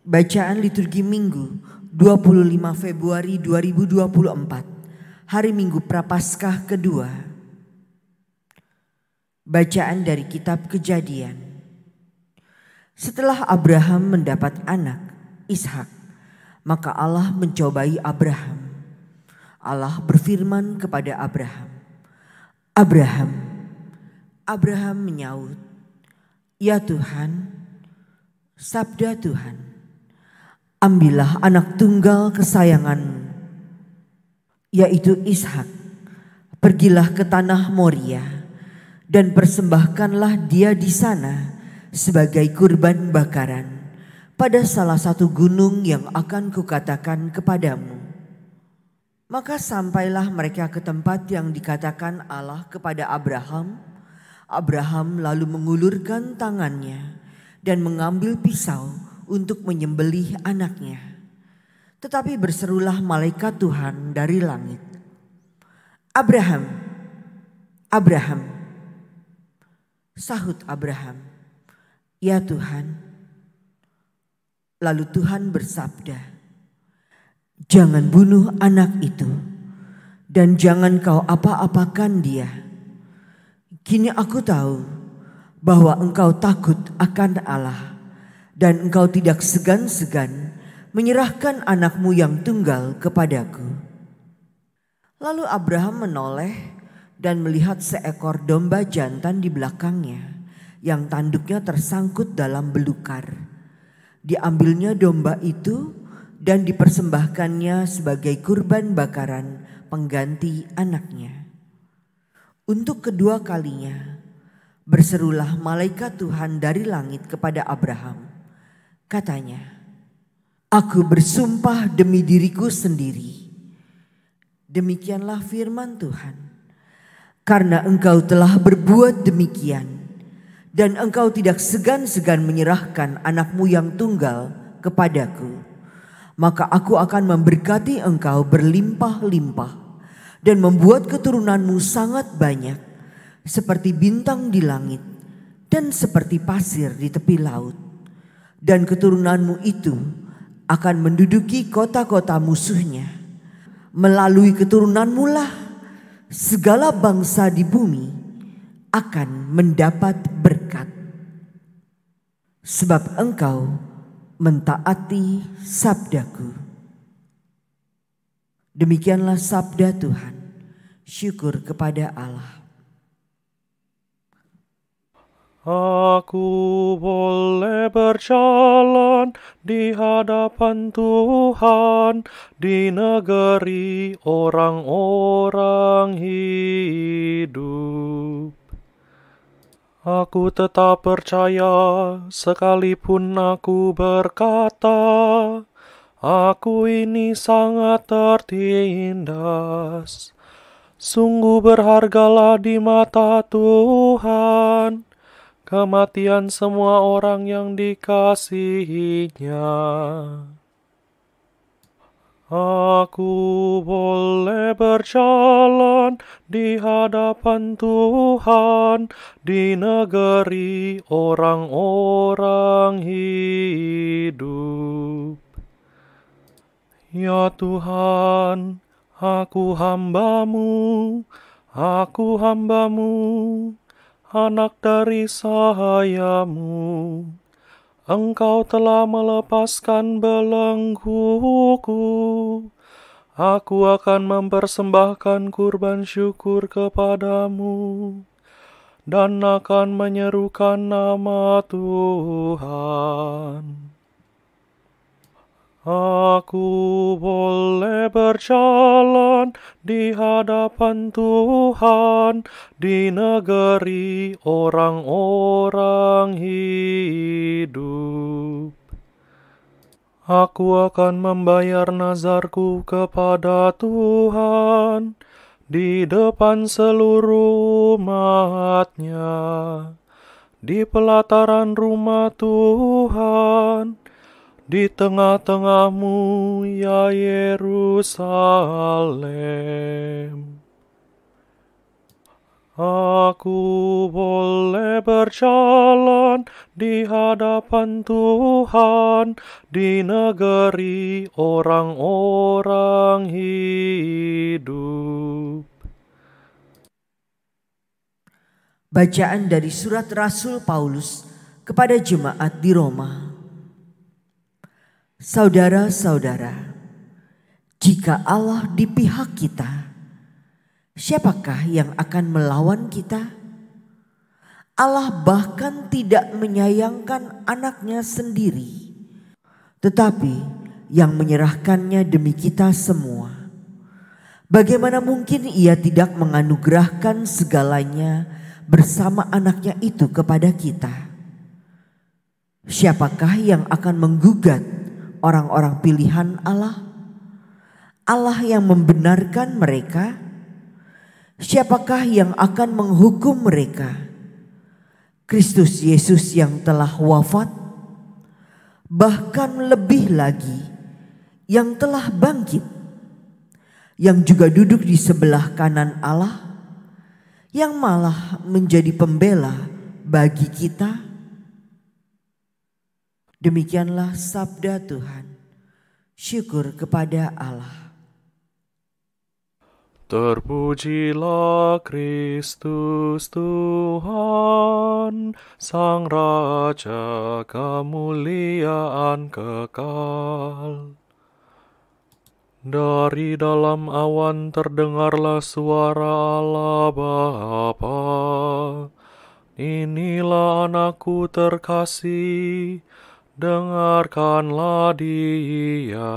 Bacaan liturgi Minggu 25 Februari 2024 Hari Minggu Prapaskah kedua Bacaan dari kitab Kejadian Setelah Abraham mendapat anak Ishak maka Allah mencobai Abraham Allah berfirman kepada Abraham Abraham Abraham menyaut Ya Tuhan sabda Tuhan Ambillah anak tunggal kesayanganmu, yaitu Ishak. Pergilah ke tanah Moria dan persembahkanlah dia di sana sebagai kurban bakaran pada salah satu gunung yang akan kukatakan kepadamu. Maka sampailah mereka ke tempat yang dikatakan Allah kepada Abraham. Abraham lalu mengulurkan tangannya dan mengambil pisau untuk menyembelih anaknya. Tetapi berserulah malaikat Tuhan dari langit. Abraham, Abraham, sahut Abraham, "Ya Tuhan." Lalu Tuhan bersabda, "Jangan bunuh anak itu, dan jangan kau apa-apakan dia. Kini aku tahu bahwa engkau takut akan Allah, dan engkau tidak segan-segan menyerahkan anakmu yang tunggal kepadaku. Lalu Abraham menoleh dan melihat seekor domba jantan di belakangnya yang tanduknya tersangkut dalam belukar. Diambilnya domba itu dan dipersembahkannya sebagai kurban bakaran pengganti anaknya. Untuk kedua kalinya berserulah malaikat Tuhan dari langit kepada Abraham Katanya, "Aku bersumpah demi diriku sendiri." Demikianlah firman Tuhan. Karena engkau telah berbuat demikian dan engkau tidak segan-segan menyerahkan anakmu yang tunggal kepadaku, maka aku akan memberkati engkau berlimpah-limpah dan membuat keturunanmu sangat banyak seperti bintang di langit dan seperti pasir di tepi laut dan keturunanmu itu akan menduduki kota-kota musuhnya. Melalui keturunanmu lah segala bangsa di bumi akan mendapat berkat. Sebab engkau mentaati sabdaku. Demikianlah sabda Tuhan. Syukur kepada Allah. Aku boleh berjalan di hadapan Tuhan di negeri orang-orang hidup. Aku tetap percaya sekalipun aku berkata, aku ini sangat tertindas. Sungguh berhargalah di mata Tuhan kematian semua orang yang dikasihinya. Aku boleh berjalan di hadapan Tuhan di negeri orang-orang hidup. Ya Tuhan, aku hambamu, aku hambamu, anak dari sahayamu. Engkau telah melepaskan belengguku. Aku akan mempersembahkan kurban syukur kepadamu dan akan menyerukan nama Tuhan. Aku boleh berjalan di hadapan Tuhan di negeri orang-orang hidup. Aku akan membayar nazarku kepada Tuhan di depan seluruh umatnya. Di pelataran rumah Tuhan, di tengah-tengahmu, ya Yerusalem. Aku boleh berjalan di hadapan Tuhan di negeri orang-orang hidup. Bacaan dari surat Rasul Paulus kepada jemaat di Roma. Saudara-saudara, jika Allah di pihak kita, siapakah yang akan melawan kita? Allah bahkan tidak menyayangkan anaknya sendiri, tetapi yang menyerahkannya demi kita semua. Bagaimana mungkin ia tidak menganugerahkan segalanya bersama anaknya itu kepada kita? Siapakah yang akan menggugat orang-orang pilihan Allah, Allah yang membenarkan mereka, siapakah yang akan menghukum mereka? Kristus Yesus yang telah wafat, bahkan lebih lagi yang telah bangkit, yang juga duduk di sebelah kanan Allah, yang malah menjadi pembela bagi kita Demikianlah sabda Tuhan. Syukur kepada Allah. Terpujilah Kristus Tuhan, Sang Raja kemuliaan kekal. Dari dalam awan terdengarlah suara Allah Bapa. Inilah anakku terkasih, dengarkanlah dia.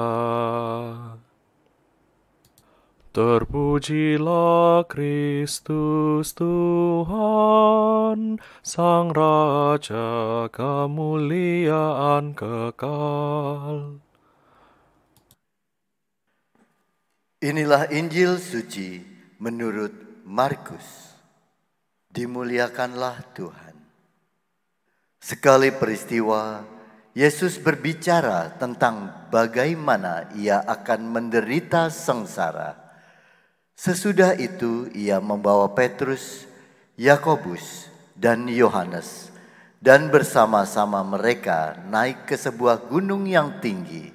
Terpujilah Kristus Tuhan, Sang Raja kemuliaan kekal. Inilah Injil suci menurut Markus. Dimuliakanlah Tuhan. Sekali peristiwa, Yesus berbicara tentang bagaimana ia akan menderita sengsara. Sesudah itu ia membawa Petrus, Yakobus, dan Yohanes dan bersama-sama mereka naik ke sebuah gunung yang tinggi.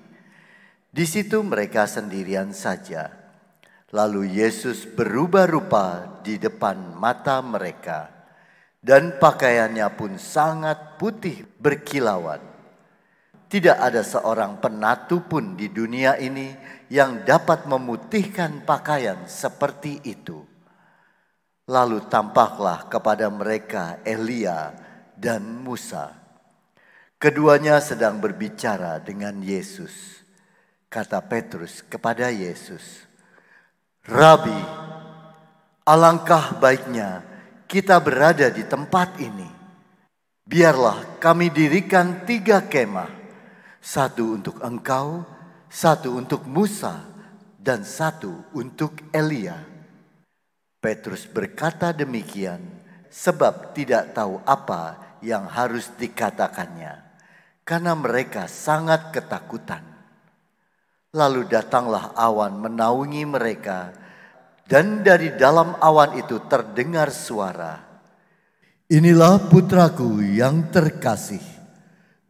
Di situ mereka sendirian saja. Lalu Yesus berubah rupa di depan mata mereka dan pakaiannya pun sangat putih berkilauan. Tidak ada seorang penatu pun di dunia ini yang dapat memutihkan pakaian seperti itu. Lalu tampaklah kepada mereka Elia dan Musa. Keduanya sedang berbicara dengan Yesus. Kata Petrus kepada Yesus, "Rabi, alangkah baiknya kita berada di tempat ini. Biarlah kami dirikan tiga kemah, satu untuk engkau, satu untuk Musa, dan satu untuk Elia. Petrus berkata demikian sebab tidak tahu apa yang harus dikatakannya karena mereka sangat ketakutan. Lalu datanglah awan menaungi mereka dan dari dalam awan itu terdengar suara. Inilah putraku yang terkasih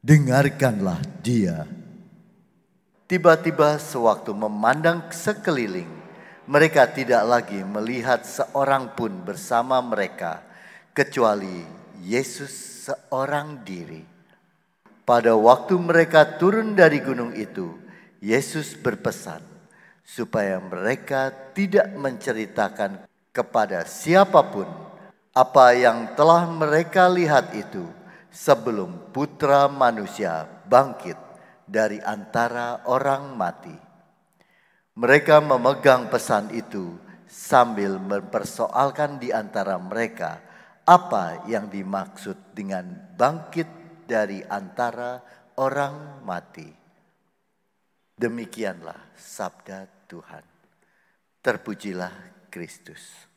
dengarkanlah dia. Tiba-tiba sewaktu memandang sekeliling, mereka tidak lagi melihat seorang pun bersama mereka, kecuali Yesus seorang diri. Pada waktu mereka turun dari gunung itu, Yesus berpesan supaya mereka tidak menceritakan kepada siapapun apa yang telah mereka lihat itu, sebelum putra manusia bangkit dari antara orang mati. Mereka memegang pesan itu sambil mempersoalkan di antara mereka apa yang dimaksud dengan bangkit dari antara orang mati. Demikianlah sabda Tuhan. Terpujilah Kristus.